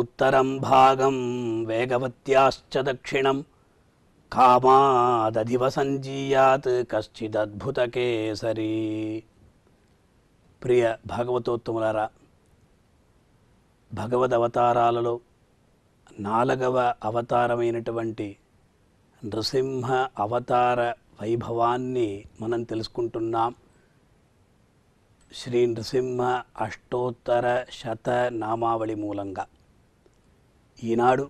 ఉత్తరం భాగం వేగవత్యాశ్చ దక్షిణం కామాదధివ సంజీయాత్ కేసరి ప్రియ భాగవతోత్తములారా భగవదవతారాలలో నాలుగవ అవతారమైనటువంటి నృసింహ అవతార వైభవాన్ని మనం తెలుసుకుంటున్నాం శ్రీ నృసింహ అష్టోత్తర శత నామావళి మూలంగా ఈనాడు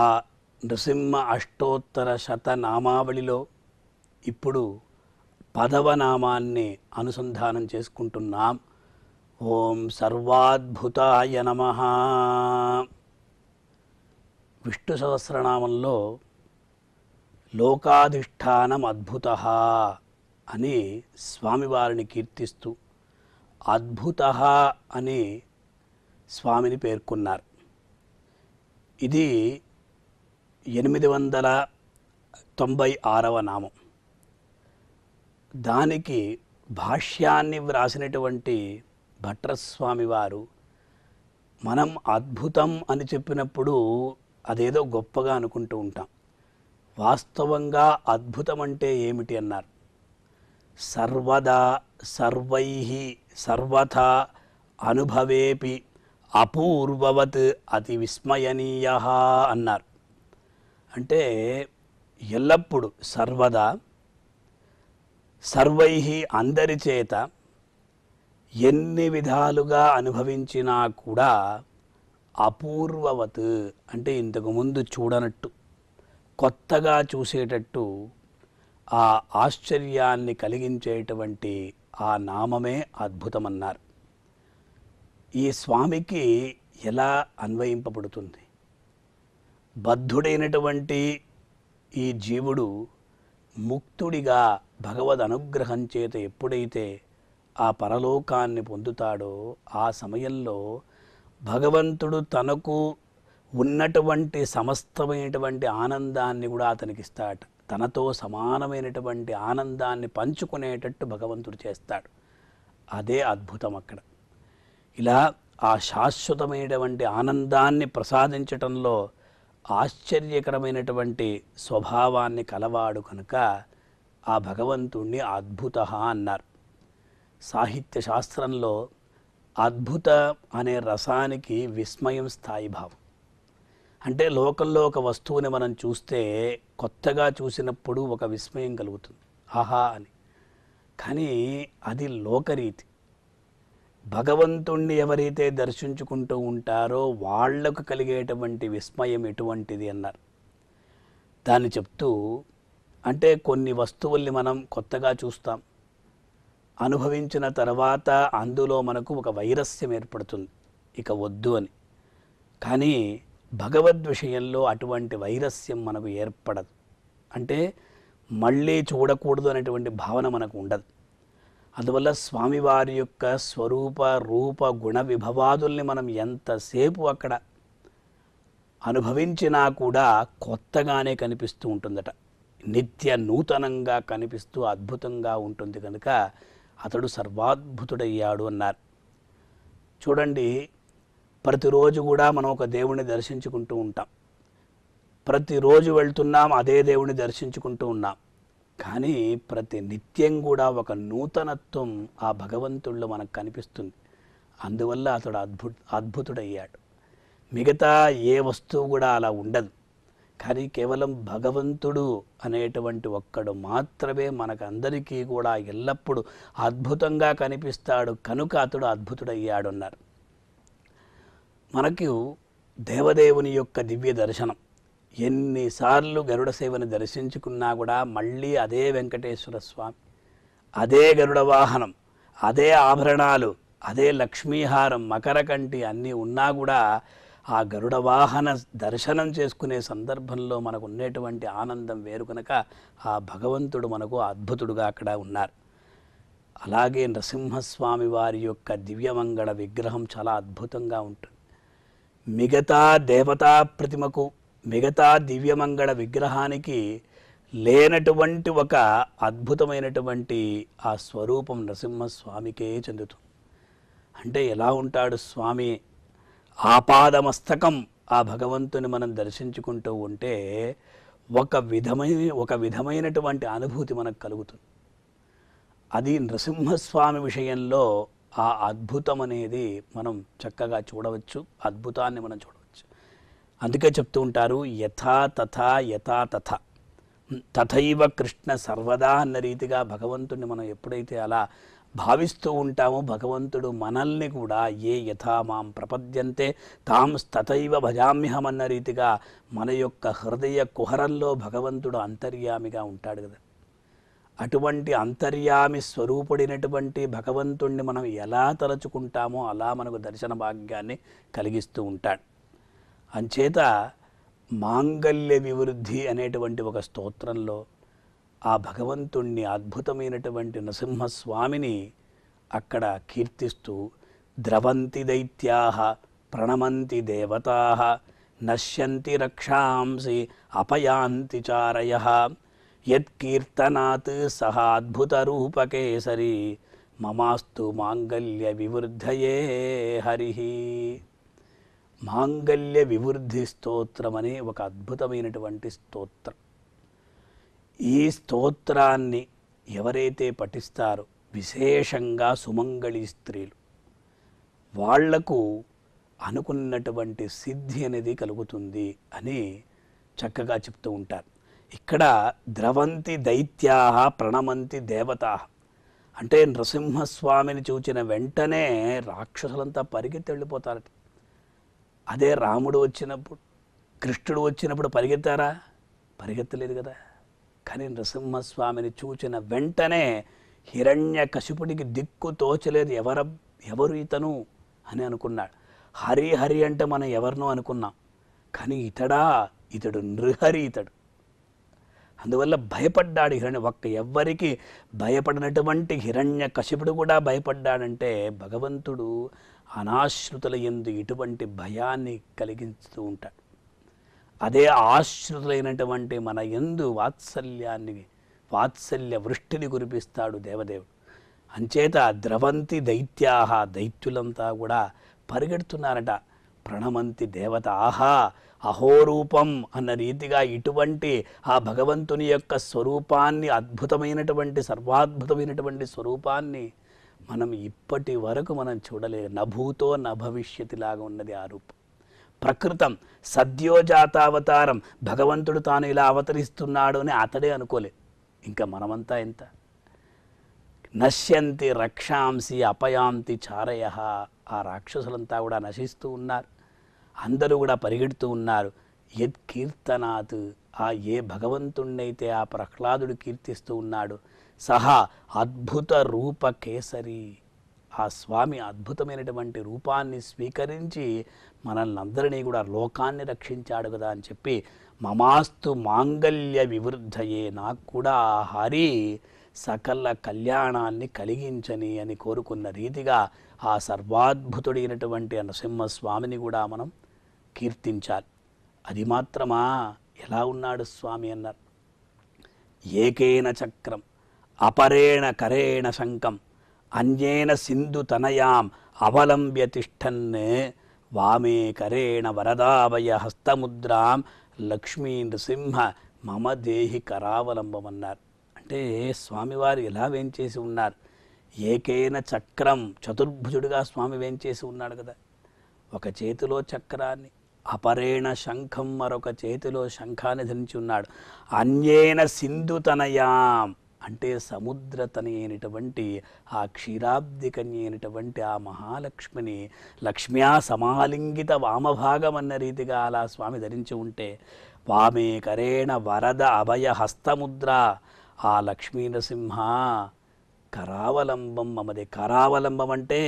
ఆ నృసింహ అష్టోత్తర శతనామావళిలో ఇప్పుడు పదవ నామాన్ని అనుసంధానం చేసుకుంటున్నాం ఓం సర్వాద్భుతాయ నమ విష్ణు సహస్రనామంలో లోకాధిష్టానం అద్భుత అని స్వామివారిని కీర్తిస్తూ అద్భుత అని స్వామిని పేర్కొన్నారు ఇది ఎనిమిది వందల తొంభై ఆరవ నామం దానికి భాష్యాన్ని వ్రాసినటువంటి భట్రస్వామి వారు మనం అద్భుతం అని చెప్పినప్పుడు అదేదో గొప్పగా అనుకుంటూ ఉంటాం వాస్తవంగా అద్భుతం అంటే ఏమిటి అన్నారు సర్వదా సర్వై సర్వథా అనుభవేపి అపూర్వవత్ అతి విస్మయనీయ అన్నారు అంటే ఎల్లప్పుడూ సర్వదా సర్వై అందరి చేత ఎన్ని విధాలుగా అనుభవించినా కూడా అపూర్వవత్ అంటే ఇంతకుముందు చూడనట్టు కొత్తగా చూసేటట్టు ఆ ఆశ్చర్యాన్ని కలిగించేటువంటి ఆ నామమే అద్భుతమన్నారు ఈ స్వామికి ఎలా అన్వయింపబడుతుంది బద్ధుడైనటువంటి ఈ జీవుడు ముక్తుడిగా భగవద్ అనుగ్రహం చేత ఎప్పుడైతే ఆ పరలోకాన్ని పొందుతాడో ఆ సమయంలో భగవంతుడు తనకు ఉన్నటువంటి సమస్తమైనటువంటి ఆనందాన్ని కూడా అతనికి ఇస్తాడు తనతో సమానమైనటువంటి ఆనందాన్ని పంచుకునేటట్టు భగవంతుడు చేస్తాడు అదే అద్భుతం అక్కడ ఇలా ఆ శాశ్వతమైనటువంటి ఆనందాన్ని ప్రసాదించటంలో ఆశ్చర్యకరమైనటువంటి స్వభావాన్ని కలవాడు కనుక ఆ భగవంతుణ్ణి అద్భుత అన్నారు సాహిత్య శాస్త్రంలో అద్భుత అనే రసానికి విస్మయం స్థాయి భావం అంటే లోకంలో ఒక వస్తువుని మనం చూస్తే కొత్తగా చూసినప్పుడు ఒక విస్మయం కలుగుతుంది ఆహా అని కానీ అది లోకరీతి భగవంతుణ్ణి ఎవరైతే దర్శించుకుంటూ ఉంటారో వాళ్లకు కలిగేటువంటి విస్మయం ఎటువంటిది అన్నారు దాన్ని చెప్తూ అంటే కొన్ని వస్తువుల్ని మనం కొత్తగా చూస్తాం అనుభవించిన తర్వాత అందులో మనకు ఒక వైరస్యం ఏర్పడుతుంది ఇక వద్దు అని కానీ భగవద్ విషయంలో అటువంటి వైరస్యం మనకు ఏర్పడదు అంటే మళ్ళీ చూడకూడదు అనేటువంటి భావన మనకు ఉండదు అందువల్ల స్వామివారి యొక్క స్వరూప రూప గుణ విభవాదుల్ని మనం ఎంతసేపు అక్కడ అనుభవించినా కూడా కొత్తగానే కనిపిస్తూ ఉంటుందట నిత్య నూతనంగా కనిపిస్తూ అద్భుతంగా ఉంటుంది కనుక అతడు సర్వాద్భుతుడయ్యాడు అన్నారు చూడండి ప్రతిరోజు కూడా మనం ఒక దేవుణ్ణి దర్శించుకుంటూ ఉంటాం ప్రతిరోజు వెళ్తున్నాం అదే దేవుణ్ణి దర్శించుకుంటూ ఉన్నాం కానీ ప్రతి నిత్యం కూడా ఒక నూతనత్వం ఆ భగవంతుల్లో మనకు కనిపిస్తుంది అందువల్ల అతడు అద్భుత అద్భుతుడయ్యాడు మిగతా ఏ వస్తువు కూడా అలా ఉండదు కానీ కేవలం భగవంతుడు అనేటువంటి ఒక్కడు మాత్రమే మనకందరికీ కూడా ఎల్లప్పుడూ అద్భుతంగా కనిపిస్తాడు కనుక అతడు అద్భుతుడయ్యాడున్నారు మనకు దేవదేవుని యొక్క దివ్య దర్శనం ఎన్నిసార్లు గరుడ సేవను దర్శించుకున్నా కూడా మళ్ళీ అదే వెంకటేశ్వర స్వామి అదే గరుడ వాహనం అదే ఆభరణాలు అదే లక్ష్మీహారం మకరకంటి అన్నీ ఉన్నా కూడా ఆ గరుడ వాహన దర్శనం చేసుకునే సందర్భంలో మనకు ఉండేటువంటి ఆనందం వేరు కనుక ఆ భగవంతుడు మనకు అద్భుతుడుగా అక్కడ ఉన్నారు అలాగే నరసింహస్వామి వారి యొక్క దివ్యమంగళ విగ్రహం చాలా అద్భుతంగా ఉంటుంది మిగతా దేవతా ప్రతిమకు మిగతా దివ్యమంగళ విగ్రహానికి లేనటువంటి ఒక అద్భుతమైనటువంటి ఆ స్వరూపం నరసింహస్వామికే చెందుతుంది అంటే ఎలా ఉంటాడు స్వామి ఆపాదమస్తకం ఆ భగవంతుని మనం దర్శించుకుంటూ ఉంటే ఒక విధమైన ఒక విధమైనటువంటి అనుభూతి మనకు కలుగుతుంది అది నృసింహస్వామి విషయంలో ఆ అద్భుతం అనేది మనం చక్కగా చూడవచ్చు అద్భుతాన్ని మనం చూడవచ్చు అందుకే చెప్తూ ఉంటారు యథా తథ యథా తథ తథైవ కృష్ణ సర్వదా అన్న రీతిగా భగవంతుడిని మనం ఎప్పుడైతే అలా భావిస్తూ ఉంటామో భగవంతుడు మనల్ని కూడా ఏ యథా మాం ప్రపద్యంతే తాం తథైవ భజామ్యహమన్న రీతిగా మన యొక్క హృదయ కుహరంలో భగవంతుడు అంతర్యామిగా ఉంటాడు కదా అటువంటి అంతర్యామి స్వరూపుడైనటువంటి భగవంతుణ్ణి మనం ఎలా తలచుకుంటామో అలా మనకు దర్శన భాగ్యాన్ని కలిగిస్తూ ఉంటాడు అంచేత మాంగల్య వివృద్ధి అనేటువంటి ఒక స్తోత్రంలో ఆ భగవంతుణ్ణి అద్భుతమైనటువంటి నృసింహస్వామిని అక్కడ కీర్తిస్తూ ద్రవంతి దైత్యా ప్రణమంతి దేవతా నశ్యంతి రక్షాంసి అపయాంతి చారయ యత్కీర్తనాత్ సహ అద్భుతరూపకేసరి మమాస్తు మాంగల్య వివృద్ధయే హరి మాంగల్య వివృద్ధి స్తోత్రం అనే ఒక అద్భుతమైనటువంటి స్తోత్రం ఈ స్తోత్రాన్ని ఎవరైతే పఠిస్తారో విశేషంగా సుమంగళి స్త్రీలు వాళ్లకు అనుకున్నటువంటి సిద్ధి అనేది కలుగుతుంది అని చక్కగా చెప్తూ ఉంటారు ఇక్కడ ద్రవంతి దైత్యా ప్రణమంతి దేవత అంటే నృసింహస్వామిని చూచిన వెంటనే రాక్షసులంతా పరిగెత్తి వెళ్ళిపోతారట అదే రాముడు వచ్చినప్పుడు కృష్ణుడు వచ్చినప్పుడు పరిగెత్తారా పరిగెత్తలేదు కదా కానీ నృసింహస్వామిని చూచిన వెంటనే హిరణ్య కశిపుడికి దిక్కు తోచలేదు ఎవర ఎవరు ఇతను అని అనుకున్నాడు హరి హరి అంటే మనం ఎవరినో అనుకున్నాం కానీ ఇతడా ఇతడు నృహరి ఇతడు అందువల్ల భయపడ్డాడు హిరణ్య ఒక్క ఎవ్వరికి భయపడినటువంటి హిరణ్య కశిపుడు కూడా భయపడ్డాడంటే భగవంతుడు అనాశ్రుతుల ఎందు ఇటువంటి భయాన్ని కలిగిస్తూ ఉంటాడు అదే ఆశ్రుతులైనటువంటి మన ఎందు వాత్సల్యాన్ని వాత్సల్య వృష్టిని కురిపిస్తాడు దేవదేవుడు అంచేత ద్రవంతి దైత్యాహ దైత్యులంతా కూడా పరిగెడుతున్నారట ప్రణమంతి దేవత ఆహా అహోరూపం అన్న రీతిగా ఇటువంటి ఆ భగవంతుని యొక్క స్వరూపాన్ని అద్భుతమైనటువంటి సర్వాద్భుతమైనటువంటి స్వరూపాన్ని మనం ఇప్పటి వరకు మనం చూడలేదు నభూతో లాగా ఉన్నది ఆ రూపం ప్రకృతం సద్యోజాతావతారం భగవంతుడు తాను ఇలా అవతరిస్తున్నాడు అని అతడే అనుకోలే ఇంకా మనమంతా ఎంత నశ్యంతి రక్షాంసి అపయాంతి చారయ ఆ రాక్షసులంతా కూడా నశిస్తూ ఉన్నారు అందరూ కూడా పరిగెడుతూ ఉన్నారు యత్ కీర్తనాత్ ఆ ఏ భగవంతుణ్ణైతే ఆ ప్రహ్లాదుడు కీర్తిస్తూ ఉన్నాడు సహా అద్భుత రూప కేసరి ఆ స్వామి అద్భుతమైనటువంటి రూపాన్ని స్వీకరించి మనల్ని అందరినీ కూడా లోకాన్ని రక్షించాడు కదా అని చెప్పి మమాస్తు మాంగళ్య వివృద్ధయే నాకు కూడా హరి సకల కళ్యాణాన్ని కలిగించని అని కోరుకున్న రీతిగా ఆ సర్వాద్భుతుడైనటువంటి స్వామిని కూడా మనం కీర్తించాలి అది మాత్రమా ఎలా ఉన్నాడు స్వామి అన్నారు ఏకేన చక్రం అపరేణ కరేణ శంకం అన్యేన సింధు తనయాం అవలంబ్య తిష్టన్ వామే కరేణ వరదాభయ హస్తముద్రాం లక్ష్మీ నృసింహ మమ దేహి కరావలంబమన్నారు అంటే స్వామివారు ఎలా వేంచేసి ఉన్నారు ఏకైన చక్రం చతుర్భుజుడుగా స్వామి వేంచేసి ఉన్నాడు కదా ఒక చేతిలో చక్రాన్ని అపరేణ శంఖం మరొక చేతిలో శంఖాన్ని ధరించి ఉన్నాడు అన్యేన సింధుతనయాం అంటే సముద్రతని అయినటువంటి ఆ క్షీరాబ్దికన్య అయినటువంటి ఆ మహాలక్ష్మిని లక్ష్మ్యా సమాలింగిత వామభాగం అన్న రీతిగా అలా స్వామి ధరించి ఉంటే వామే కరేణ వరద అభయ హస్తముద్ర ఆ లక్ష్మీనరసింహ కరావలంబం మమది కరావలంబం అంటే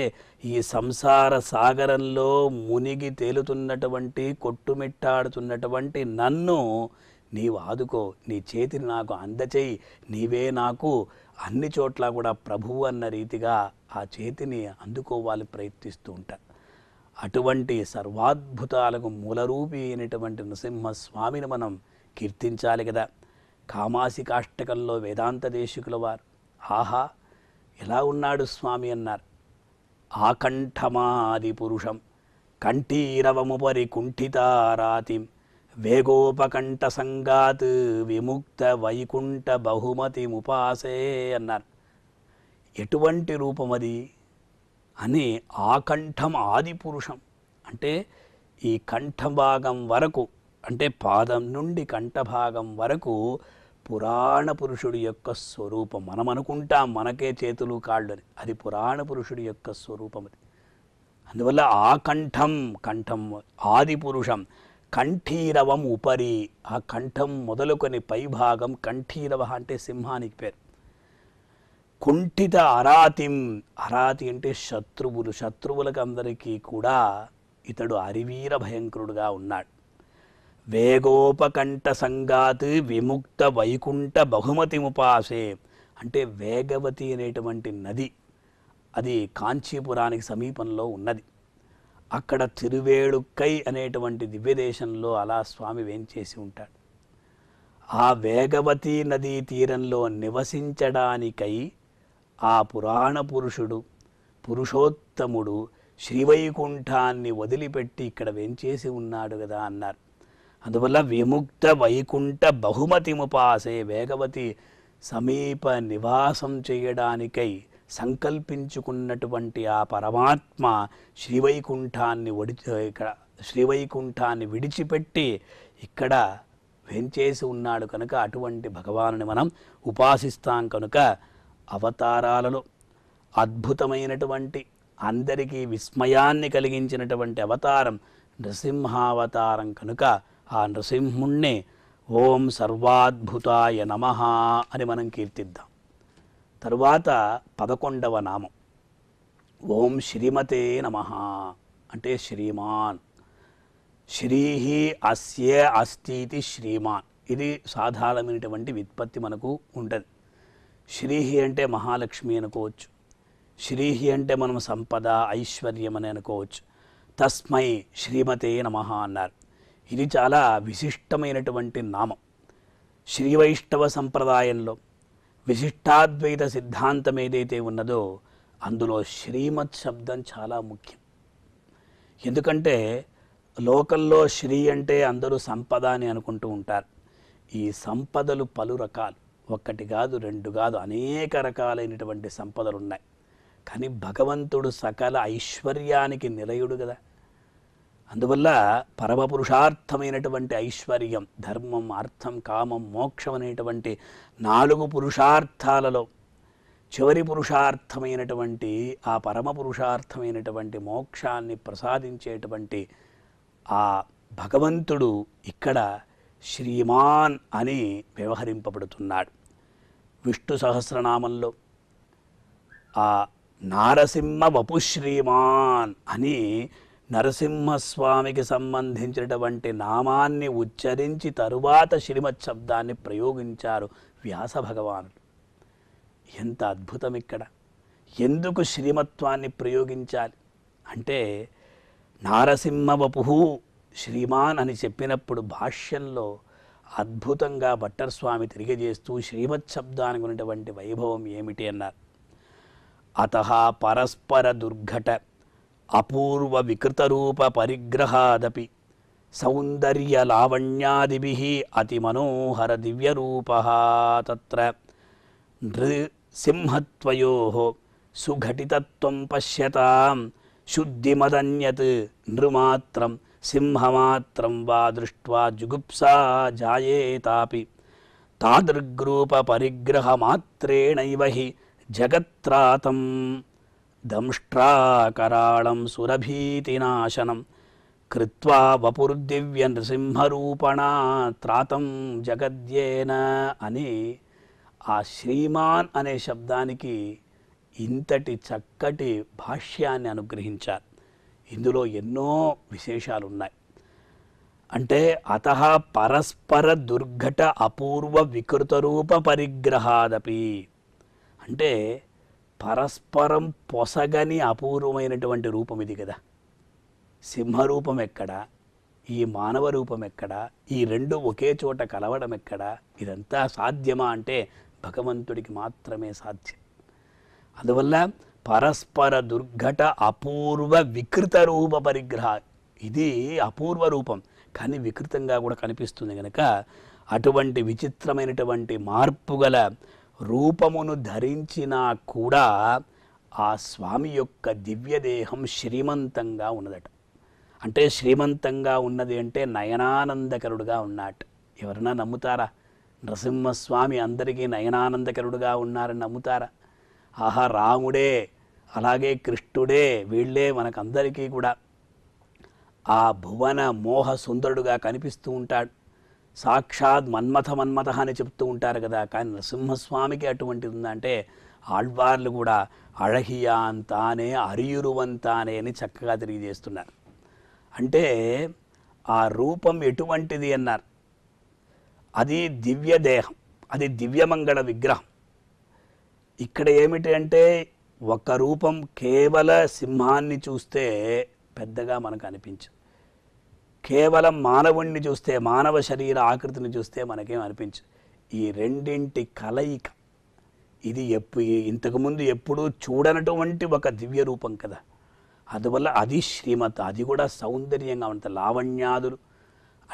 ఈ సంసార సాగరంలో మునిగి తేలుతున్నటువంటి కొట్టుమిట్టాడుతున్నటువంటి నన్ను నీవు ఆదుకో నీ చేతిని నాకు అందచేయి నీవే నాకు అన్ని చోట్ల కూడా ప్రభువు అన్న రీతిగా ఆ చేతిని అందుకోవాలి ప్రయత్నిస్తూ ఉంటాను అటువంటి సర్వాద్భుతాలకు మూలరూపి అయినటువంటి నృసింహస్వామిని మనం కీర్తించాలి కదా కామాసి కాష్టకంలో వేదాంత దేశికుల వారు ఆహా ఎలా ఉన్నాడు స్వామి అన్నారు ఆకంఠమాది పురుషం కంఠీరవముపరి కుంఠితారాతిం వేగోపకంఠ సంగాత్ విముక్త వైకుంఠ బహుమతి ముపాసే అన్నారు ఎటువంటి రూపం అది అని ఆ కంఠం ఆది పురుషం అంటే ఈ కంఠభాగం వరకు అంటే పాదం నుండి కంఠభాగం వరకు పురాణ పురుషుడి యొక్క స్వరూపం మనం అనుకుంటాం మనకే చేతులు కాళ్ళని అది పురాణ పురుషుడి యొక్క స్వరూపం అది అందువల్ల ఆ కంఠం కంఠం ఆది పురుషం కంఠీరవం ఉపరి ఆ కంఠం మొదలుకొని పైభాగం కంఠీరవ అంటే సింహానికి పేరు కుంఠిత అరాతిం అరాతి అంటే శత్రువులు శత్రువులకు అందరికీ కూడా ఇతడు అరివీర భయంకరుడుగా ఉన్నాడు వేగోపకంఠ సంఘాత్ విముక్త వైకుంఠ బహుమతి ముపాసే అంటే వేగవతి అనేటువంటి నది అది కాంచీపురానికి సమీపంలో ఉన్నది అక్కడ తిరువేడుక్కై అనేటువంటి దివ్యదేశంలో అలా స్వామి వేంచేసి ఉంటాడు ఆ వేగవతి నదీ తీరంలో నివసించడానికై ఆ పురాణ పురుషుడు పురుషోత్తముడు శ్రీవైకుంఠాన్ని వదిలిపెట్టి ఇక్కడ వేంచేసి ఉన్నాడు కదా అన్నారు అందువల్ల విముక్త వైకుంఠ బహుమతి ముపాసే వేగవతి సమీప నివాసం చేయడానికై సంకల్పించుకున్నటువంటి ఆ పరమాత్మ శ్రీవైకుంఠాన్ని ఒడి ఇక్కడ శ్రీవైకుంఠాన్ని విడిచిపెట్టి ఇక్కడ వెంచేసి ఉన్నాడు కనుక అటువంటి భగవానుని మనం ఉపాసిస్తాం కనుక అవతారాలలో అద్భుతమైనటువంటి అందరికీ విస్మయాన్ని కలిగించినటువంటి అవతారం నృసింహావతారం కనుక ఆ నృసింహుణ్ణి ఓం సర్వాద్భుతాయ నమ అని మనం కీర్తిద్దాం తరువాత పదకొండవ నామం ఓం శ్రీమతే నమ అంటే శ్రీమాన్ శ్రీహి అస్య అస్థితి శ్రీమాన్ ఇది సాధారణమైనటువంటి విత్పత్తి మనకు ఉంటుంది శ్రీహి అంటే మహాలక్ష్మి అనుకోవచ్చు శ్రీహి అంటే మనం సంపద ఐశ్వర్యం అని అనుకోవచ్చు తస్మై శ్రీమతే నమ అన్నారు ఇది చాలా విశిష్టమైనటువంటి నామం శ్రీవైష్ణవ సంప్రదాయంలో విశిష్టాద్వైత సిద్ధాంతం ఏదైతే ఉన్నదో అందులో శ్రీమత్ శబ్దం చాలా ముఖ్యం ఎందుకంటే లోకల్లో శ్రీ అంటే అందరూ సంపద అని అనుకుంటూ ఉంటారు ఈ సంపదలు పలు రకాలు ఒక్కటి కాదు రెండు కాదు అనేక రకాలైనటువంటి సంపదలు ఉన్నాయి కానీ భగవంతుడు సకల ఐశ్వర్యానికి నిలయుడు కదా అందువల్ల పరమ పురుషార్థమైనటువంటి ఐశ్వర్యం ధర్మం అర్థం కామం మోక్షం అనేటువంటి నాలుగు పురుషార్థాలలో చివరి పురుషార్థమైనటువంటి ఆ పరమ పురుషార్థమైనటువంటి మోక్షాన్ని ప్రసాదించేటువంటి ఆ భగవంతుడు ఇక్కడ శ్రీమాన్ అని వ్యవహరింపబడుతున్నాడు విష్ణు సహస్రనామంలో ఆ నారసింహ వపుశ్రీమాన్ అని నరసింహస్వామికి సంబంధించినటువంటి నామాన్ని ఉచ్చరించి తరువాత శ్రీమత్ శబ్దాన్ని ప్రయోగించారు వ్యాస భగవానుడు ఎంత అద్భుతం ఇక్కడ ఎందుకు శ్రీమత్వాన్ని ప్రయోగించాలి అంటే నారసింహ వపు శ్రీమాన్ అని చెప్పినప్పుడు భాష్యంలో అద్భుతంగా భట్టర్స్వామి తిరిగజేస్తూ శ్రీమత్ శబ్దానికి ఉన్నటువంటి వైభవం ఏమిటి అన్నారు అత పరస్పర దుర్ఘట அபூர்வ விகிருத்தரூப பரிகிரகாதபி சௌந்தர்ய லாவண்யாதிபிः அதிமனோஹர திவ்யரூபः தத்திர नृसिंहत्वयोः सुघटितत्वं पश्यतां शुद्धिमदन्यत् नृमात्रं सिंहमात्रं वा दृष्ट्वा जुगुप्सा जायेतापि तादृग्रूपपरिग्रहमात्रेणैव हि जगत्रातम् దంష్ట్రాకరాళం సురభీతినాశనం కృత్వా వపుర్దివ్య నృసింహరూపణా త్రాతం జగద్యేన అని ఆ శ్రీమాన్ అనే శబ్దానికి ఇంతటి చక్కటి భాష్యాన్ని అనుగ్రహించారు ఇందులో ఎన్నో విశేషాలున్నాయి అంటే అత పరస్పర దుర్ఘట అపూర్వ వికృత రూప పరిగ్రహాదపి అంటే పరస్పరం పొసగని అపూర్వమైనటువంటి రూపం ఇది కదా సింహరూపం ఎక్కడ ఈ మానవ రూపం ఎక్కడ ఈ రెండు ఒకే చోట కలవడం ఎక్కడ ఇదంతా సాధ్యమా అంటే భగవంతుడికి మాత్రమే సాధ్యం అందువల్ల పరస్పర దుర్ఘట అపూర్వ వికృత రూప పరిగ్రహ ఇది అపూర్వ రూపం కానీ వికృతంగా కూడా కనిపిస్తుంది కనుక అటువంటి విచిత్రమైనటువంటి మార్పుగల రూపమును ధరించినా కూడా ఆ స్వామి యొక్క దివ్యదేహం శ్రీమంతంగా ఉన్నదట అంటే శ్రీమంతంగా ఉన్నది అంటే నయనానందకరుడుగా ఉన్నట్టు ఎవరన్నా నమ్ముతారా నరసింహస్వామి అందరికీ నయనానందకరుడుగా ఉన్నారని నమ్ముతారా ఆహా రాముడే అలాగే కృష్ణుడే వీళ్ళే మనకందరికీ కూడా ఆ భువన మోహ సుందరుడుగా కనిపిస్తూ ఉంటాడు సాక్షాత్ మన్మథ మన్మథ అని చెప్తూ ఉంటారు కదా కానీ నరసింహస్వామికి అటువంటిది ఉందంటే ఆళ్వార్లు కూడా అళహియా అంతానే అరియురువంతానే అని చక్కగా తిరిగి చేస్తున్నారు అంటే ఆ రూపం ఎటువంటిది అన్నారు అది దివ్య దేహం అది దివ్యమంగళ విగ్రహం ఇక్కడ ఏమిటి అంటే ఒక రూపం కేవల సింహాన్ని చూస్తే పెద్దగా మనకు అనిపించదు కేవలం మానవుణ్ణి చూస్తే మానవ శరీర ఆకృతిని చూస్తే మనకేం అనిపించదు ఈ రెండింటి కలయిక ఇది ఎప్పు ఇంతకుముందు ఎప్పుడూ చూడనటువంటి ఒక దివ్య రూపం కదా అందువల్ల అది శ్రీమత అది కూడా సౌందర్యంగా ఉంటుంది లావణ్యాదులు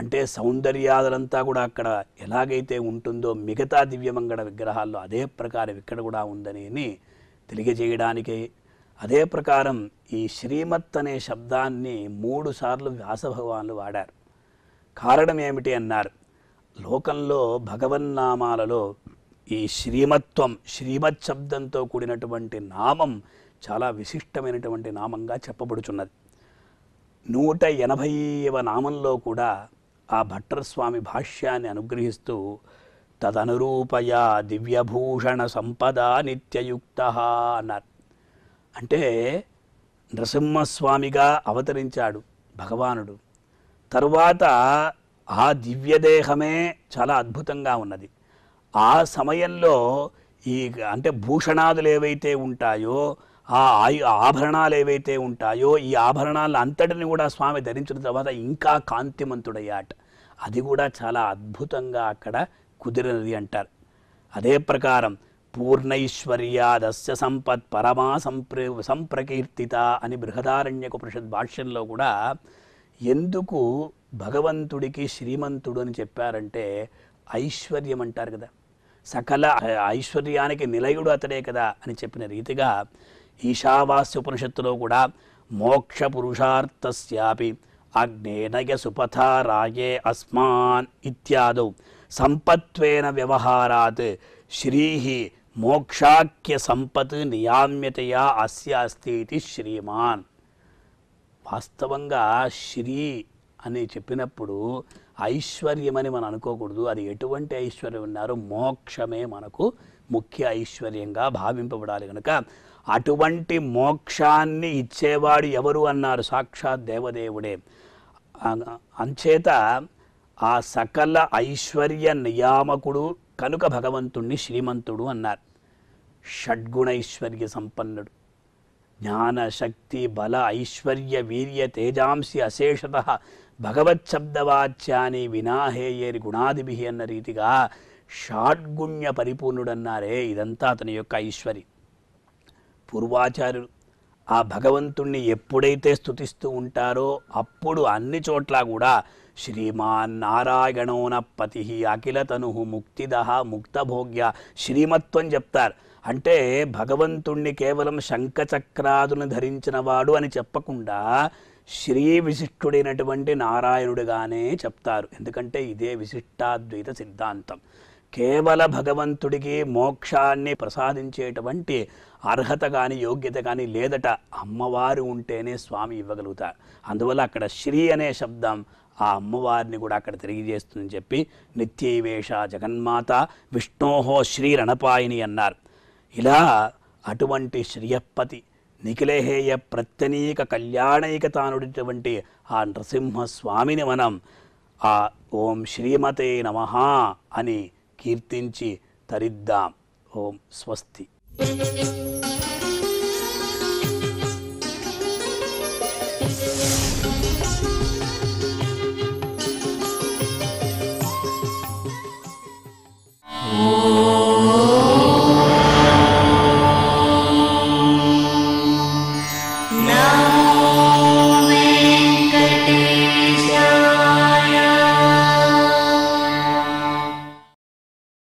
అంటే సౌందర్యాదులంతా కూడా అక్కడ ఎలాగైతే ఉంటుందో మిగతా దివ్యమంగళ విగ్రహాల్లో అదే ప్రకారం ఇక్కడ కూడా ఉందని తెలియజేయడానికే అదే ప్రకారం ఈ శ్రీమత్ అనే శబ్దాన్ని మూడు సార్లు వ్యాసభగవానులు వాడారు కారణం ఏమిటి అన్నారు లోకంలో భగవన్నామాలలో ఈ శ్రీమత్వం శ్రీమత్ శబ్దంతో కూడినటువంటి నామం చాలా విశిష్టమైనటువంటి నామంగా చెప్పబడుచున్నది నూట ఎనభైవ నామంలో కూడా ఆ భట్టరస్వామి భాష్యాన్ని అనుగ్రహిస్తూ తదనురూపయా దివ్యభూషణ సంపద నిత్యయుక్త అన్నారు అంటే నృసింహస్వామిగా అవతరించాడు భగవానుడు తరువాత ఆ దివ్యదేహమే చాలా అద్భుతంగా ఉన్నది ఆ సమయంలో ఈ అంటే భూషణాదులు ఏవైతే ఉంటాయో ఆ ఆయు ఆభరణాలు ఏవైతే ఉంటాయో ఈ ఆభరణాలు అంతటిని కూడా స్వామి ధరించిన తర్వాత ఇంకా కాంతిమంతుడయ్యాట అది కూడా చాలా అద్భుతంగా అక్కడ కుదిరినది అంటారు అదే ప్రకారం పూర్ణైశ్వర్యాదస్య సంపత్ పరమా సంప్ర సంప్రకీర్తిత అని బృహదారణ్యకుపనిషద్ భాష్యంలో కూడా ఎందుకు భగవంతుడికి శ్రీమంతుడు అని చెప్పారంటే ఐశ్వర్యం అంటారు కదా సకల ఐశ్వర్యానికి నిలయుడు అతడే కదా అని చెప్పిన రీతిగా ఈశావాస్య ఉపనిషత్తులో కూడా మోక్ష పురుషార్థస్యాపి అగ్నేనయ సుపథారాయే అస్మాన్ ఇత్యాదౌ సంపత్వేన వ్యవహారాత్ శ్రీహి మోక్షాఖ్య సంపత్ నియామ్యతయా అస్య అస్తి ఇది శ్రీమాన్ వాస్తవంగా శ్రీ అని చెప్పినప్పుడు ఐశ్వర్యమని మనం అనుకోకూడదు అది ఎటువంటి ఐశ్వర్యం ఉన్నారో మోక్షమే మనకు ముఖ్య ఐశ్వర్యంగా భావింపబడాలి కనుక అటువంటి మోక్షాన్ని ఇచ్చేవాడు ఎవరు అన్నారు సాక్షాత్ దేవదేవుడే అంచేత ఆ సకల ఐశ్వర్య నియామకుడు కనుక భగవంతుణ్ణి శ్రీమంతుడు అన్నారు షడ్గుణైశ్వర్య సంపన్నుడు జ్ఞాన శక్తి బల ఐశ్వర్య వీర్య తేజాంసి అశేషత భగవత్ శబ్దవాచ్యాన్ని వినాహేయేరి గుణాదిభి అన్న రీతిగా షాడ్గుణ్య పరిపూర్ణుడన్నారే ఇదంతా అతని యొక్క ఐశ్వరి పూర్వాచార్యులు ఆ భగవంతుణ్ణి ఎప్పుడైతే స్థుతిస్తూ ఉంటారో అప్పుడు అన్ని చోట్ల కూడా శ్రీమాన్నారాయణోనపతి అఖిలతను ముక్తిద ముక్తభోగ్య శ్రీమత్వం చెప్తారు అంటే భగవంతుణ్ణి కేవలం శంఖచక్రాదును ధరించిన వాడు అని చెప్పకుండా శ్రీ విశిష్టుడైనటువంటి నారాయణుడిగానే చెప్తారు ఎందుకంటే ఇదే విశిష్టాద్వైత సిద్ధాంతం కేవల భగవంతుడికి మోక్షాన్ని ప్రసాదించేటువంటి అర్హత కానీ యోగ్యత కానీ లేదట అమ్మవారు ఉంటేనే స్వామి ఇవ్వగలుగుతారు అందువల్ల అక్కడ శ్రీ అనే శబ్దం ఆ అమ్మవారిని కూడా అక్కడ తిరిగి చేస్తుందని చెప్పి నిత్యైవేష జగన్మాత విష్ణోహో శ్రీ రణపాయిని అన్నారు ఇలా అటువంటి శ్రీయపతి నిఖిలేహేయ ప్రత్యనీక కళ్యాణైక తానుడిటువంటి ఆ నృసింహస్వామిని మనం ఆ ఓం శ్రీమతే నమ అని కీర్తించి తరిద్దాం ఓం స్వస్తి